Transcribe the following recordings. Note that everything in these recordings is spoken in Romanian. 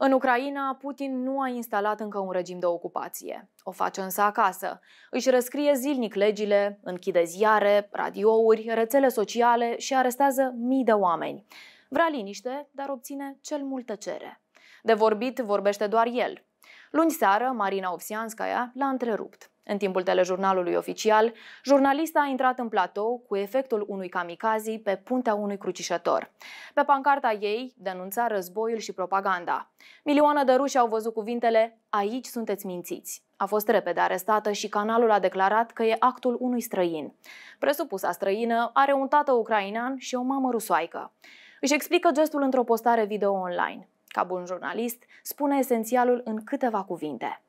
În Ucraina, Putin nu a instalat încă un regim de ocupație. O face însă acasă. Își răscrie zilnic legile, închide ziare, radiouri, rețele sociale și arestează mii de oameni. Vrea liniște, dar obține cel mult tăcere. De vorbit vorbește doar el. Luni seară, Marina Ovsianskaya l-a întrerupt. În timpul telejurnalului oficial, jurnalista a intrat în platou cu efectul unui kamikazi pe puntea unui crucișător. Pe pancarta ei denunța războiul și propaganda. Milioane de ruși au văzut cuvintele Aici sunteți mințiți. A fost repede arestată și canalul a declarat că e actul unui străin. Presupusa străină are un tată ucrainean și o mamă rusoaică. Își explică gestul într-o postare video online. Ca bun jurnalist, spune esențialul în câteva cuvinte.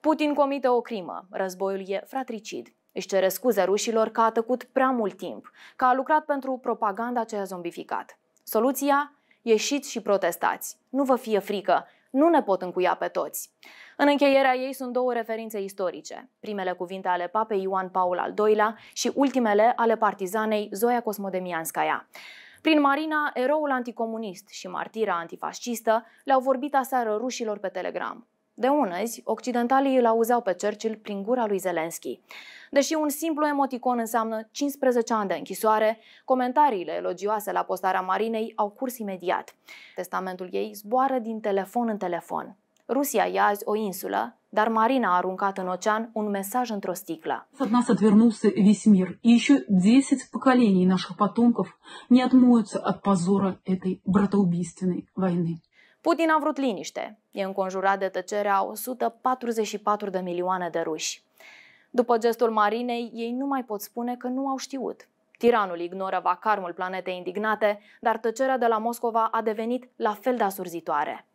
Putin comite o crimă, războiul e fratricid. Își cere scuze rușilor că a tăcut prea mult timp, că a lucrat pentru propaganda ce a zombificat. Soluția? Ieșiți și protestați. Nu vă fie frică, nu ne pot încuia pe toți. În încheierea ei sunt două referințe istorice, primele cuvinte ale papei Ioan Paul al II-lea și ultimele ale partizanei Zoia Cosmodemianscaia. Prin Marina, eroul anticomunist și martira antifascistă le-au vorbit aseară rușilor pe Telegram. De unăzi, occidentalii îl auzeau pe Churchill prin gura lui Zelensky. Deși un simplu emoticon înseamnă 15 ani de închisoare, comentariile elogioase la postarea Marinei au curs imediat. Testamentul ei zboară din telefon în telefon. Rusia e azi o insulă, dar Marina a aruncat în ocean un mesaj într-o sticlă. От нас отвернулся весь мир, и еще 10 поколений наших потомков не отмоются от позора этой братоубийственной войны. Putin a vrut liniște. E înconjurat de tăcerea 144 de milioane de ruși. După gestul Marinei, ei nu mai pot spune că nu au știut. Tiranul ignoră vacarmul planetei indignate, dar tăcerea de la Moscova a devenit la fel de asurzitoare.